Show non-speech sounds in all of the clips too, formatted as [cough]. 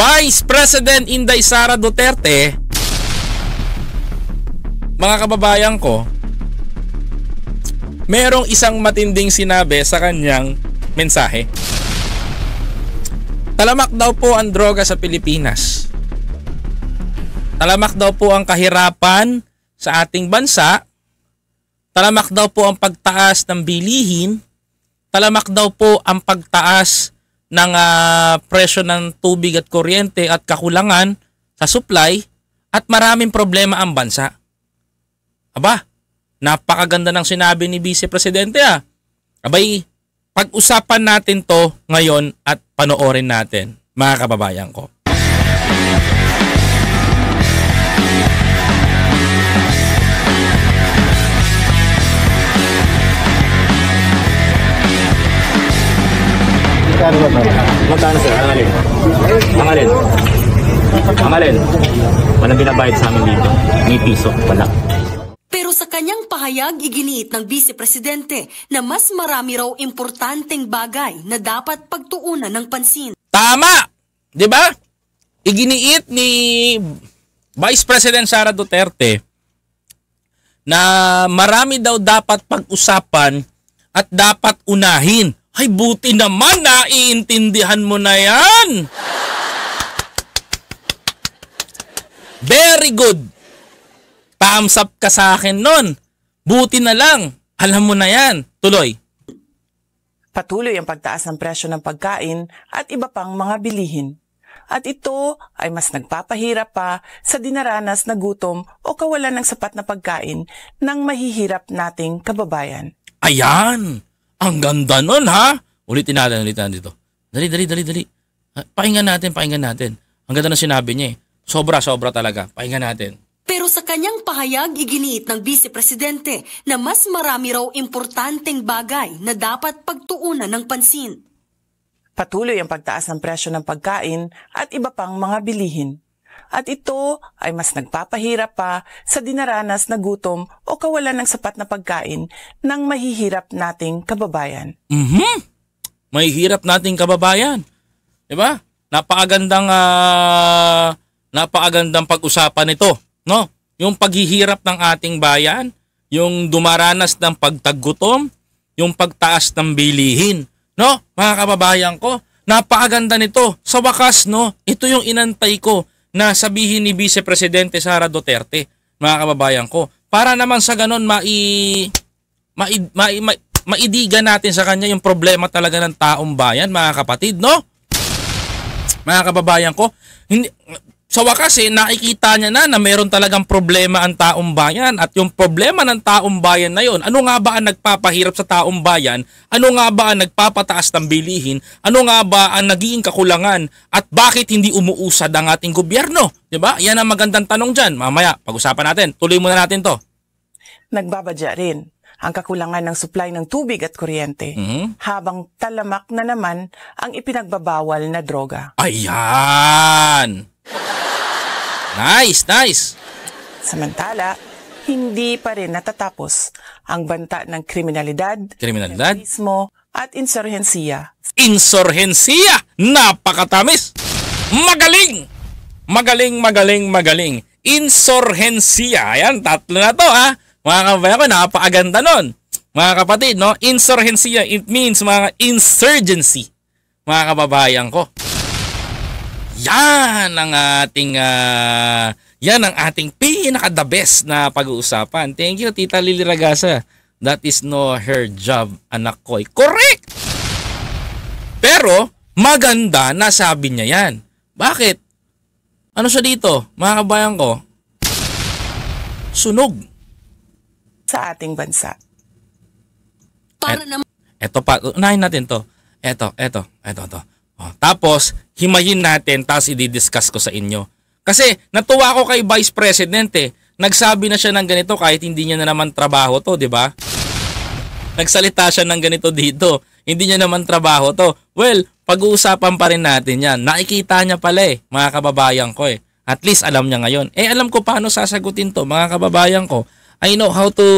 Vice President Inday Sara Duterte mga kababayan ko merong isang matinding sinabi sa kanyang mensahe Talamak daw po ang droga sa Pilipinas Talamak daw po ang kahirapan sa ating bansa Talamak daw po ang pagtaas ng bilihin Talamak daw po ang pagtaas ng uh, presyo ng tubig at kuryente at kakulangan sa supply at maraming problema ang bansa. Aba, napakaganda ng sinabi ni Vice Presidente ah. Abay, pag-usapan natin to ngayon at panoorin natin mga kababayan ko. Magkano ba ba? Magkano sir? Ang alin? Ang alin? Ang alin? Walang binabayad sa amin dito. Ni piso. Wala. Pero sa kanyang pahayag, iginiit ng Vice Presidente na mas marami raw importanteng bagay na dapat pagtuunan ng pansin. Tama! Di ba? Iginiit ni Vice President Sara Duterte na marami daw dapat pag-usapan at dapat unahin ay, buti naman, naiintindihan mo na yan. Very good. Thumbs up ka sa akin noon. Buti na lang. Alam mo na yan. Tuloy. Patuloy ang pagtaas ng presyo ng pagkain at iba pang mga bilihin. At ito ay mas nagpapahirap pa sa dinaranas na gutom o kawalan ng sapat na pagkain ng mahihirap nating kababayan. Ayan! Ang ganda nun, ha? Ulitin natin, ulitin natin dito. Dali, dali, dali, dali. Pakinggan natin, pakinggan natin. Ang ganda ng sinabi niya eh. Sobra, sobra talaga. Pakinggan natin. Pero sa kanyang pahayag, iginiit ng Vice Presidente na mas marami raw importanteng bagay na dapat pagtuunan ng pansin. Patuloy ang pagtaas ng presyo ng pagkain at iba pang mga bilihin at ito ay mas nagpapahirap pa sa dinaranas na gutom o kawalan ng sapat na pagkain ng mahihirap nating kababayan. Mm-hmm. Mahihirap nating kababayan. 'Di ba? Napakagandang uh, napakagandang pag-usapan nito, no? Yung paghihirap ng ating bayan, yung dumaranas ng pagtagutom, yung pagtaas ng bilihin, no? Mga kababayan ko, napakaganda nito. Sa wakas, no? Ito yung inantay ko na sabihin ni Vice Presidente Sara Duterte, mga kababayan ko, para naman sa ganun mai, mai, mai, mai maidigan natin sa kanya yung problema talaga ng taong bayan, mga kapatid, no? Mga kababayan ko, hindi, sa wakas eh, nakikita niya na na meron talagang problema ang taong bayan at yung problema ng taong bayan na yon, ano nga ba ang nagpapahirap sa taong bayan? Ano nga ba ang nagpapataas ng bilihin? Ano nga ba ang naging kakulangan? At bakit hindi umuusad ang ating gobyerno? ba? Diba? Yan ang magandang tanong dyan. Mamaya, pag-usapan natin. Tuloy muna natin to. Nagbabadya rin ang kakulangan ng supply ng tubig at kuryente mm-hmm. habang talamak na naman ang ipinagbabawal na droga. Ayan! Nice, nice! Samantala, hindi pa rin natatapos ang banta ng kriminalidad, kriminalidad? terrorismo at insurhensiya. Insurhensiya! Napakatamis! Magaling! Magaling, magaling, magaling. Insurhensiya. Ayan, tatlo na to ha. Mga kabayan ko, napakaganda nun. Mga kapatid, no? Insurhensiya, it means mga insurgency. Mga kababayan ko. Yan ang ating uh, yan ang ating pinaka the best na pag-uusapan. Thank you Tita Lily Ragasa. That is no her job anak ko. Correct. Pero maganda na sabi niya yan. Bakit? Ano sa dito? Mga kabayan ko. Sunog sa ating bansa. Para naman Ito pa, unahin natin 'to. Ito, ito, ito, to. Ah, tapos, himayin natin, tapos i-discuss ko sa inyo. Kasi natuwa ako kay Vice President eh. Nagsabi na siya ng ganito kahit hindi niya na naman trabaho to, di ba? Nagsalita siya ng ganito dito. Hindi niya naman trabaho to. Well, pag-uusapan pa rin natin yan. Nakikita niya pala eh, mga kababayan ko eh. At least alam niya ngayon. Eh alam ko paano sasagutin to, mga kababayan ko. I know how to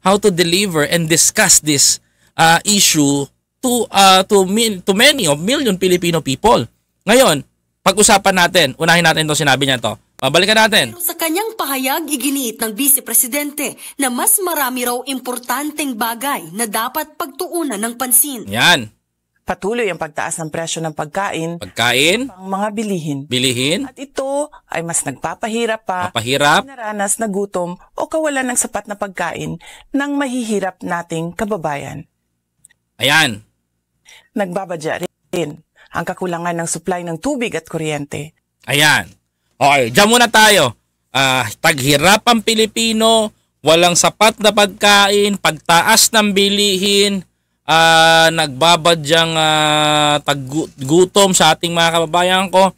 how to deliver and discuss this uh, issue to uh, to min, to many of million Filipino people. Ngayon, pag-usapan natin, unahin natin 'tong sinabi niya to. Babalikan ah, natin. Pero sa kanyang pahayag, iginiit ng Vice Presidente na mas marami raw importanteng bagay na dapat pagtuunan ng pansin. Yan. Patuloy ang pagtaas ng presyo ng pagkain. Pagkain. Pang mga bilihin. Bilihin. At ito ay mas nagpapahirap pa. Papahirap. Naranas na gutom o kawalan ng sapat na pagkain ng mahihirap nating kababayan. Ayan nagbabadya rin ang kakulangan ng supply ng tubig at kuryente. Ayan. Okay, dyan muna tayo. Uh, taghirap ang Pilipino, walang sapat na pagkain, pagtaas ng bilihin, uh, nagbabadyang uh, taggutom sa ating mga kababayan ko.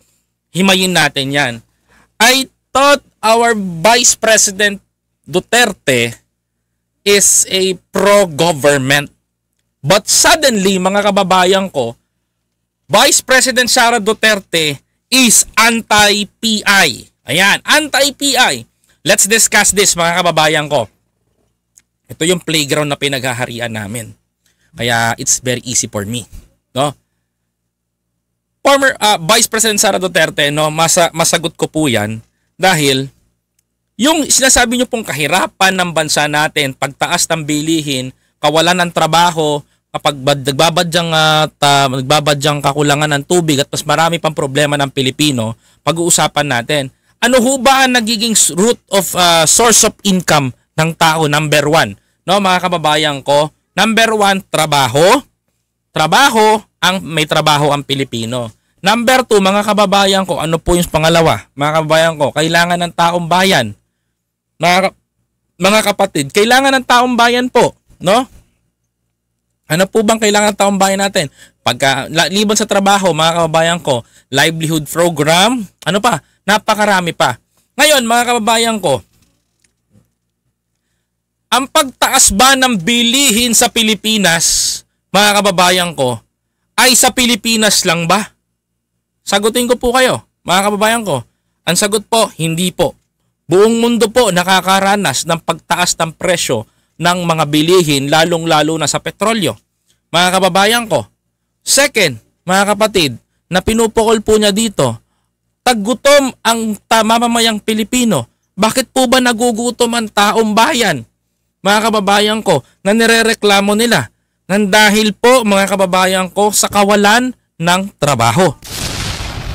Himayin natin yan. I thought our Vice President Duterte is a pro-government But suddenly, mga kababayan ko, Vice President Sara Duterte is anti-PI. Ayan, anti-PI. Let's discuss this mga kababayan ko. Ito yung playground na pinaghaharian namin. Kaya it's very easy for me. No? Former uh, Vice President Sara Duterte, no, masa, masagot ko po yan dahil yung sinasabi niyo pong kahirapan ng bansa natin, pagtaas ng bilihin, kawalan ng trabaho, kapag bad, nagbabadyang at uh, nagbabadyang kakulangan ng tubig at mas marami pang problema ng Pilipino, pag-uusapan natin. Ano ho ba ang nagiging root of uh, source of income ng tao number one? No, mga kababayan ko, number one, trabaho. Trabaho, ang may trabaho ang Pilipino. Number two, mga kababayan ko, ano po yung pangalawa? Mga kababayan ko, kailangan ng taong bayan. Mga, mga kapatid, kailangan ng taong bayan po, no? Ano po bang kailangan ng taong bayan natin? Pagka, liban sa trabaho, mga kababayan ko, livelihood program, ano pa, napakarami pa. Ngayon, mga kababayan ko, ang pagtaas ba ng bilihin sa Pilipinas, mga kababayan ko, ay sa Pilipinas lang ba? Sagutin ko po kayo, mga kababayan ko. Ang sagot po, hindi po. Buong mundo po nakakaranas ng pagtaas ng presyo ng mga bilihin lalong-lalo na sa petrolyo. Mga kababayan ko, second, mga kapatid, na pinupukol po niya dito, taggutom ang mamamayang Pilipino. Bakit po ba nagugutom ang taong bayan? Mga kababayan ko, na nirereklamo nila nang dahil po mga kababayan ko sa kawalan ng trabaho.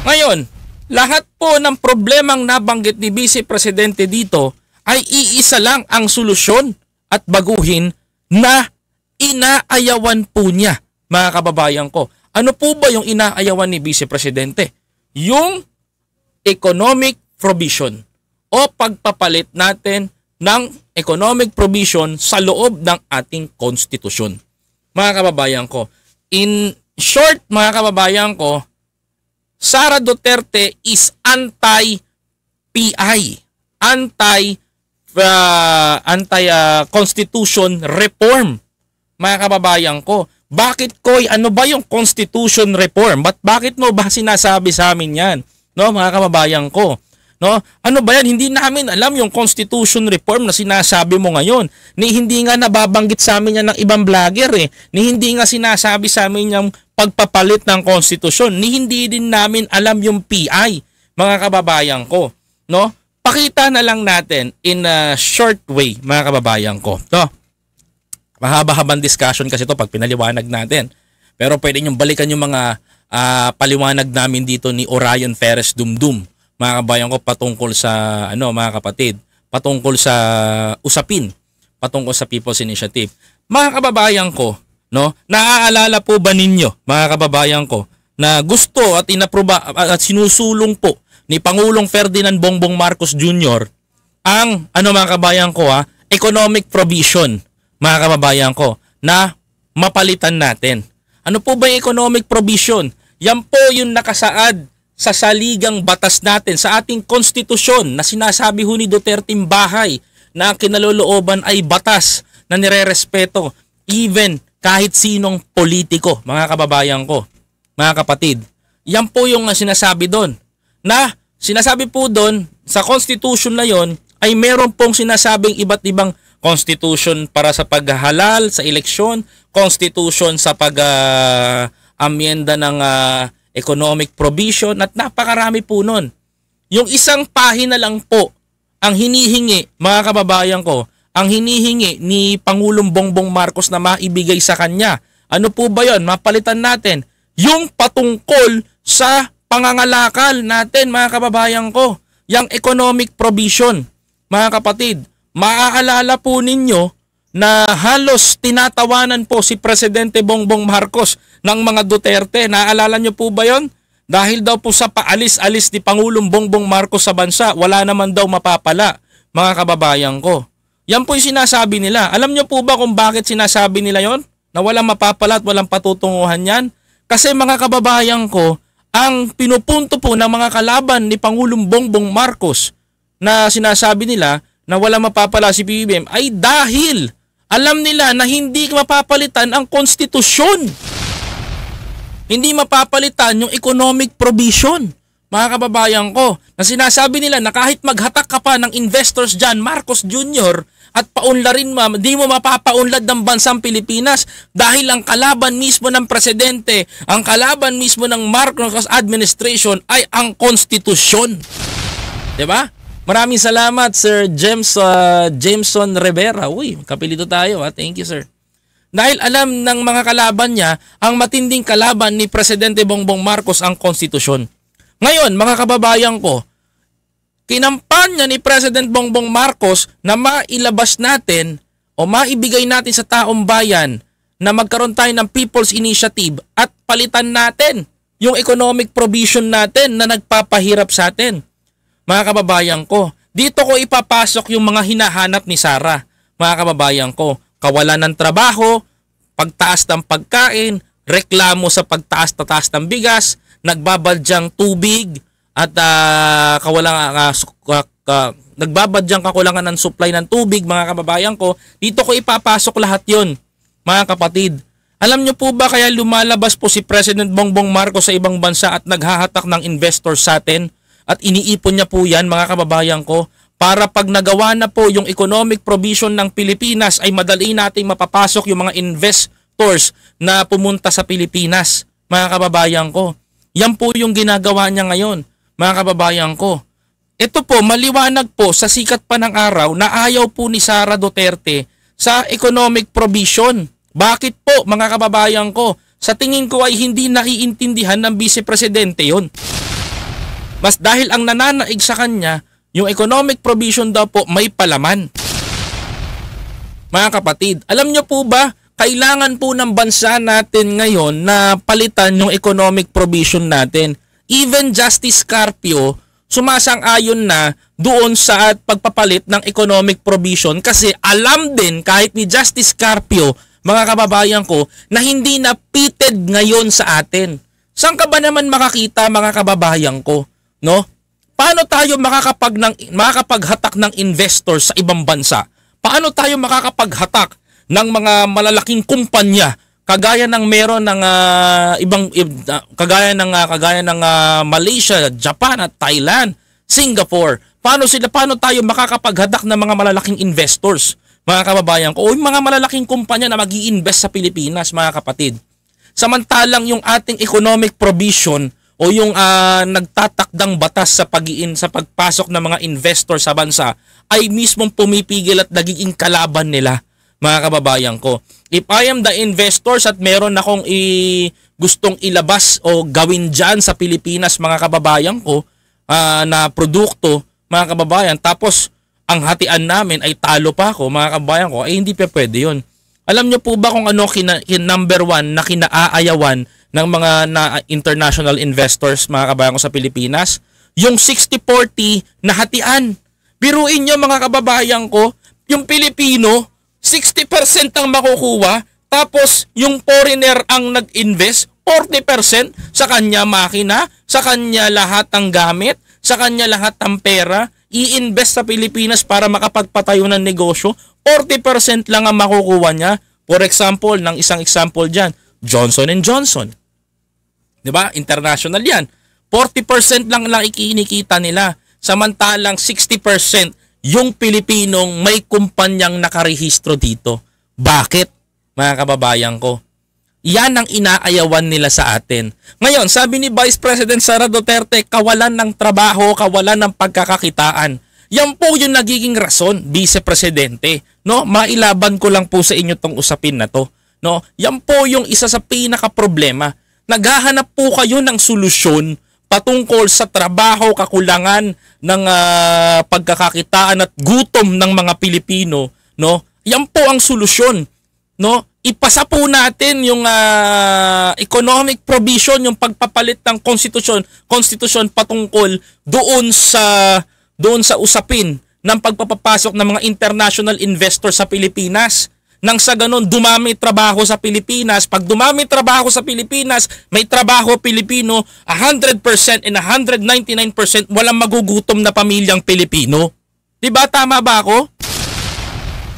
Ngayon, lahat po ng problemang nabanggit ni Vice Presidente dito ay iisa lang ang solusyon at baguhin na inaayawan po niya, mga kababayan ko. Ano po ba yung inaayawan ni Vice Presidente? Yung economic provision o pagpapalit natin ng economic provision sa loob ng ating konstitusyon. Mga kababayan ko, in short mga kababayan ko, Sara Duterte is anti-PI, anti-PI uh, anti-constitution uh, reform, mga kababayan ko. Bakit ko, ano ba yung constitution reform? But bakit mo ba sinasabi sa amin yan? No, mga kababayan ko. No? Ano ba yan? Hindi namin alam yung constitution reform na sinasabi mo ngayon. Ni hindi nga nababanggit sa amin yan ng ibang vlogger eh. Ni hindi nga sinasabi sa amin yung pagpapalit ng konstitusyon. Ni hindi din namin alam yung PI, mga kababayan ko. No? pakita na lang natin in a short way, mga kababayan ko. To, mahaba-habang discussion kasi to pag pinaliwanag natin. Pero pwede niyong balikan yung mga uh, paliwanag namin dito ni Orion Ferres Dumdum, mga kababayan ko, patungkol sa, ano, mga kapatid, patungkol sa usapin, patungkol sa People's Initiative. Mga kababayan ko, no, naaalala po ba ninyo, mga kababayan ko, na gusto at inaproba at sinusulong po ni Pangulong Ferdinand Bongbong Marcos Jr. ang, ano mga kabayan ko ha, ah, economic provision, mga kababayan ko, na mapalitan natin. Ano po ba yung economic provision? Yan po yung nakasaad sa saligang batas natin, sa ating konstitusyon na sinasabi ho ni Duterte bahay na ang kinalolooban ay batas na nirerespeto even kahit sinong politiko, mga kababayan ko, mga kapatid. Yan po yung sinasabi doon na sinasabi po doon sa constitution na yon ay meron pong sinasabing iba't ibang constitution para sa paghahalal sa eleksyon, constitution sa pag uh, amyenda ng uh, economic provision at napakarami po noon. Yung isang pahina lang po ang hinihingi, mga kababayan ko, ang hinihingi ni Pangulong Bongbong Marcos na maibigay sa kanya. Ano po ba yon? Mapalitan natin yung patungkol sa pangangalakal natin mga kababayan ko, yung economic provision. Mga kapatid, maaalala po ninyo na halos tinatawanan po si Presidente Bongbong Marcos ng mga Duterte. Naalala nyo po ba yon? Dahil daw po sa paalis-alis ni Pangulong Bongbong Marcos sa bansa, wala naman daw mapapala mga kababayan ko. Yan po yung sinasabi nila. Alam nyo po ba kung bakit sinasabi nila yon? Na walang mapapala at walang patutunguhan yan? Kasi mga kababayan ko, ang pinupunto po ng mga kalaban ni Pangulong Bongbong Marcos na sinasabi nila na wala mapapala si PBBM ay dahil alam nila na hindi mapapalitan ang konstitusyon. Hindi mapapalitan yung economic provision. Mga kababayan ko, na sinasabi nila na kahit maghatak ka pa ng investors dyan, Marcos Jr., at paunlarin ma'am. Di mo mapapaunlad ng bansang Pilipinas dahil ang kalaban mismo ng presidente, ang kalaban mismo ng Marcos administration ay ang konstitusyon. 'Di ba? Maraming salamat Sir James uh, Jameson Rivera. Uy, kapilito tayo ha. Ah. Thank you sir. Dahil alam ng mga kalaban niya, ang matinding kalaban ni Presidente Bongbong Marcos ang konstitusyon. Ngayon, mga kababayan ko, kinampanya ni President Bongbong Marcos na mailabas natin o maibigay natin sa taong bayan na magkaroon tayo ng People's Initiative at palitan natin yung economic provision natin na nagpapahirap sa atin. Mga kababayan ko, dito ko ipapasok yung mga hinahanap ni Sara. Mga kababayan ko, kawalan ng trabaho, pagtaas ng pagkain, reklamo sa pagtaas-tataas ng bigas, nagbabadyang tubig, at uh, kawalang uh, uh, nagbabadyang kakulangan ng supply ng tubig mga kababayan ko, dito ko ipapasok lahat yon mga kapatid. Alam nyo po ba kaya lumalabas po si President Bongbong Marcos sa ibang bansa at naghahatak ng investors sa atin? At iniipon niya po yan mga kababayan ko para pag nagawa na po yung economic provision ng Pilipinas ay madali nating mapapasok yung mga investors na pumunta sa Pilipinas mga kababayan ko. Yan po yung ginagawa niya ngayon mga kababayan ko. Ito po, maliwanag po sa sikat pa ng araw na ayaw po ni Sara Duterte sa economic provision. Bakit po mga kababayan ko? Sa tingin ko ay hindi naiintindihan ng Vice Presidente yon. Mas dahil ang nananaig sa kanya, yung economic provision daw po may palaman. Mga kapatid, alam nyo po ba, kailangan po ng bansa natin ngayon na palitan yung economic provision natin even Justice Carpio sumasang-ayon na doon sa pagpapalit ng economic provision kasi alam din kahit ni Justice Carpio, mga kababayan ko, na hindi na pitted ngayon sa atin. Saan ka ba naman makakita mga kababayan ko? No? Paano tayo makakapag ng, makakapaghatak ng investors sa ibang bansa? Paano tayo makakapaghatak ng mga malalaking kumpanya kagaya ng meron ng uh, ibang uh, kagaya ng uh, kagaya ng uh, Malaysia, Japan at Thailand, Singapore. Paano sila paano tayo makakapaghadak ng mga malalaking investors? Mga kababayan ko, o yung mga malalaking kumpanya na mag invest sa Pilipinas, mga kapatid. Samantalang yung ating economic provision o yung uh, nagtatakdang batas sa pagiin sa pagpasok ng mga investor sa bansa ay mismong pumipigil at nagiging kalaban nila, mga kababayan ko. If I am the investors at meron akong i gustong ilabas o gawin dyan sa Pilipinas mga kababayan ko uh, na produkto mga kababayan tapos ang hatian namin ay talo pa ako mga kababayan ko ay hindi pa pwede yun. Alam nyo po ba kung ano kina, number one na kinaaayawan ng mga na international investors mga kababayan ko sa Pilipinas? Yung 60-40 na hatian. Biruin nyo mga kababayan ko, yung Pilipino 60% ang makukuha tapos yung foreigner ang nag-invest 40% sa kanya makina, sa kanya lahat ng gamit, sa kanya lahat ng pera, i-invest sa Pilipinas para makapagpatayo ng negosyo, 40% lang ang makukuha niya. For example, ng isang example diyan, Johnson and Johnson. 'Di ba? International 'yan. 40% lang lang ikinikita nila, samantalang 60% yung Pilipinong may kumpanyang nakarehistro dito. Bakit? Mga kababayan ko. Yan ang inaayawan nila sa atin. Ngayon, sabi ni Vice President Sara Duterte, kawalan ng trabaho, kawalan ng pagkakakitaan. Yan po yung nagiging rason, Vice Presidente. No, mailaban ko lang po sa inyo tong usapin na to. No, yan po yung isa sa pinaka problema. Naghahanap po kayo ng solusyon patungkol sa trabaho, kakulangan ng uh, pagkakakitaan at gutom ng mga Pilipino, no? Yan po ang solusyon, no? Ipasa po natin yung uh, economic provision, yung pagpapalit ng konstitusyon, konstitusyon patungkol doon sa doon sa usapin ng pagpapasok ng mga international investors sa Pilipinas nang sa ganun dumami trabaho sa Pilipinas. Pag dumami trabaho sa Pilipinas, may trabaho Pilipino, 100% and 199% walang magugutom na pamilyang Pilipino. Diba tama ba ako?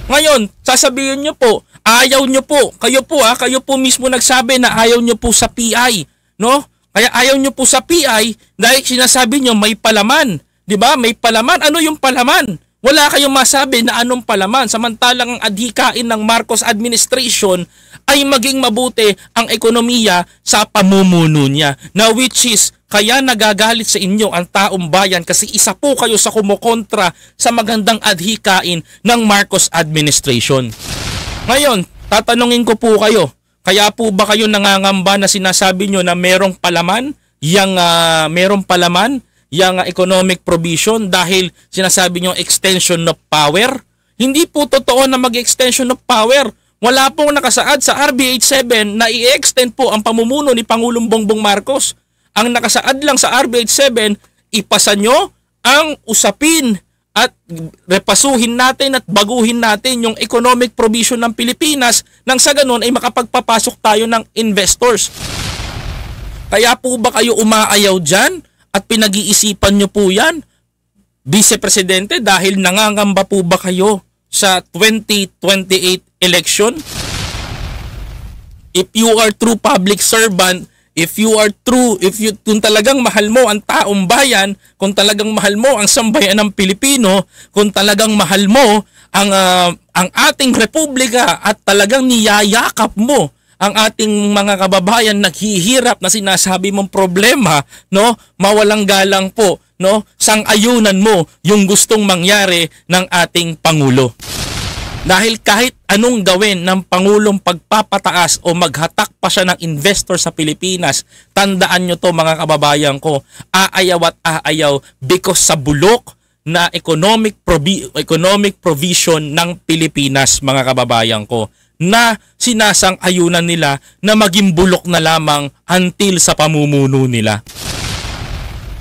Ngayon, sasabihin nyo po, ayaw nyo po, kayo po ha, ah, kayo po mismo nagsabi na ayaw nyo po sa PI, no? Kaya ayaw nyo po sa PI dahil sinasabi nyo may palaman, di ba? May palaman, ano yung palaman? Wala kayong masabi na anong palaman samantalang ang adhikain ng Marcos administration ay maging mabuti ang ekonomiya sa pamumuno niya. Na which is, kaya nagagalit sa inyo ang taong bayan kasi isa po kayo sa kumokontra sa magandang adhikain ng Marcos administration. Ngayon, tatanungin ko po kayo, kaya po ba kayo nangangamba na sinasabi nyo na merong palaman, Yang uh, merong palaman yung economic provision dahil sinasabi niyo extension of power. Hindi po totoo na mag-extension of power. Wala pong nakasaad sa RBH 7 na i-extend po ang pamumuno ni Pangulong Bongbong Marcos. Ang nakasaad lang sa RBH 7, ipasa nyo ang usapin at repasuhin natin at baguhin natin yung economic provision ng Pilipinas nang sa ganun ay makapagpapasok tayo ng investors. Kaya po ba kayo umaayaw dyan? at pinag-iisipan nyo po yan, Vice Presidente, dahil nangangamba po ba kayo sa 2028 election? If you are true public servant, if you are true, if you, kung talagang mahal mo ang taong bayan, kung talagang mahal mo ang sambayan ng Pilipino, kung talagang mahal mo ang, uh, ang ating republika at talagang niyayakap mo ang ating mga kababayan naghihirap na sinasabi mong problema, no? Mawalang galang po, no? Sang-ayunan mo yung gustong mangyari ng ating pangulo. Dahil kahit anong gawin ng Pangulong pagpapataas o maghatak pa siya ng investor sa Pilipinas, tandaan nyo to mga kababayan ko, aayaw at aayaw because sa bulok na economic, provi- economic provision ng Pilipinas mga kababayan ko na sinasang-ayunan nila na maging bulok na lamang until sa pamumuno nila.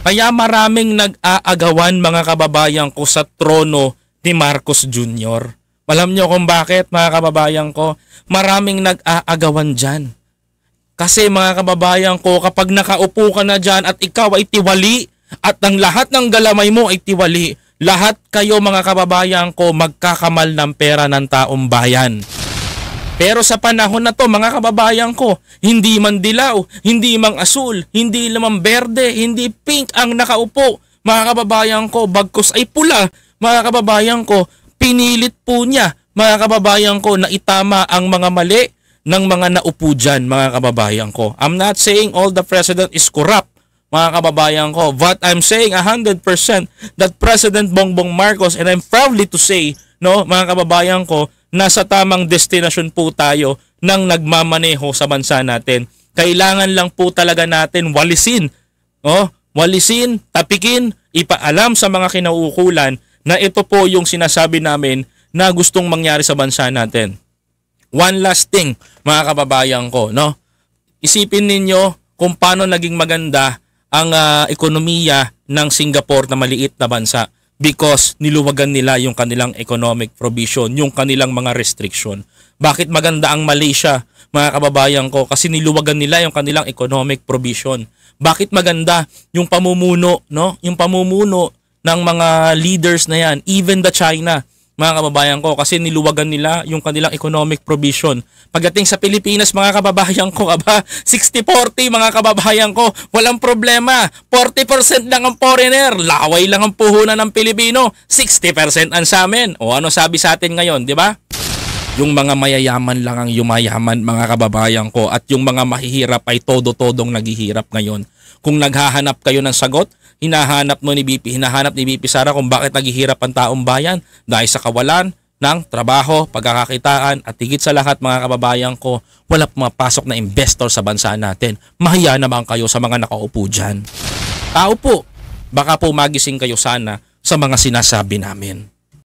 Kaya maraming nag-aagawan mga kababayan ko sa trono ni Marcos Jr. Alam niyo kung bakit mga kababayan ko? Maraming nag-aagawan dyan. Kasi mga kababayan ko, kapag nakaupo ka na dyan at ikaw ay tiwali at ang lahat ng galamay mo ay tiwali, lahat kayo mga kababayan ko magkakamal ng pera ng taong bayan. Pero sa panahon na to mga kababayan ko, hindi man dilaw, hindi mang asul, hindi naman berde, hindi pink ang nakaupo. Mga kababayan ko, bagkos ay pula. Mga kababayan ko, pinilit po niya mga kababayan ko na itama ang mga mali ng mga naupo dyan mga kababayan ko. I'm not saying all the president is corrupt mga kababayan ko. But I'm saying 100% that President Bongbong Marcos and I'm proudly to say no mga kababayan ko nasa tamang destinasyon po tayo ng nagmamaneho sa bansa natin. Kailangan lang po talaga natin walisin, oh, walisin, tapikin, ipaalam sa mga kinauukulan na ito po yung sinasabi namin na gustong mangyari sa bansa natin. One last thing, mga kababayan ko, no? Isipin ninyo kung paano naging maganda ang uh, ekonomiya ng Singapore na maliit na bansa because niluwagan nila yung kanilang economic provision, yung kanilang mga restriction. Bakit maganda ang Malaysia, mga kababayan ko? Kasi niluwagan nila yung kanilang economic provision. Bakit maganda yung pamumuno, no? Yung pamumuno ng mga leaders na yan, even the China mga kababayan ko kasi niluwagan nila yung kanilang economic provision. Pagdating sa Pilipinas mga kababayan ko, [laughs] aba 60-40 mga kababayan ko, walang problema. 40% lang ang foreigner, laway lang ang puhunan ng Pilipino, 60% ang sa amin. O ano sabi sa atin ngayon, di ba? Yung mga mayayaman lang ang yumayaman mga kababayan ko at yung mga mahihirap ay todo-todong naghihirap ngayon. Kung naghahanap kayo ng sagot, hinahanap mo ni BP, hinahanap ni BP Sara kung bakit naghihirap ang taong bayan dahil sa kawalan ng trabaho, pagkakakitaan at higit sa lahat mga kababayan ko, wala pumapasok na investor sa bansa natin. Mahiya naman kayo sa mga nakaupo dyan. Tao po, baka po magising kayo sana sa mga sinasabi namin.